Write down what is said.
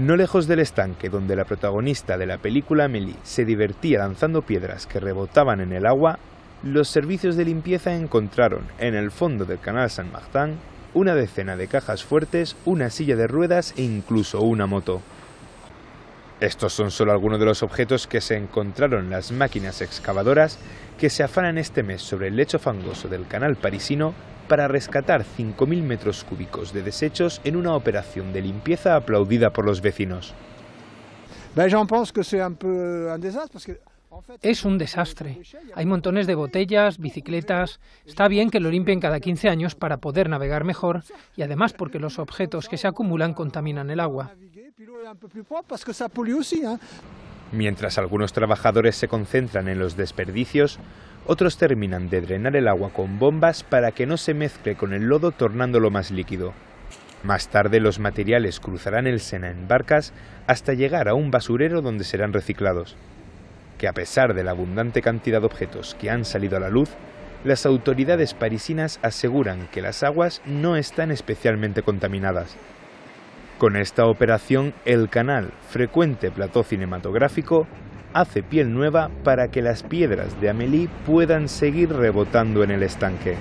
No lejos del estanque donde la protagonista de la película Amélie se divertía lanzando piedras que rebotaban en el agua, los servicios de limpieza encontraron en el fondo del canal San Martín una decena de cajas fuertes, una silla de ruedas e incluso una moto. Estos son solo algunos de los objetos que se encontraron las máquinas excavadoras que se afanan este mes sobre el lecho fangoso del canal parisino para rescatar 5.000 metros cúbicos de desechos en una operación de limpieza aplaudida por los vecinos. Es un desastre. Hay montones de botellas, bicicletas. Está bien que lo limpien cada 15 años para poder navegar mejor y además porque los objetos que se acumulan contaminan el agua. Mientras algunos trabajadores se concentran en los desperdicios, otros terminan de drenar el agua con bombas para que no se mezcle con el lodo tornándolo más líquido. Más tarde los materiales cruzarán el Sena en barcas hasta llegar a un basurero donde serán reciclados. Que a pesar de la abundante cantidad de objetos que han salido a la luz, las autoridades parisinas aseguran que las aguas no están especialmente contaminadas. Con esta operación, el canal, frecuente plató cinematográfico, hace piel nueva para que las piedras de Amelie... puedan seguir rebotando en el estanque.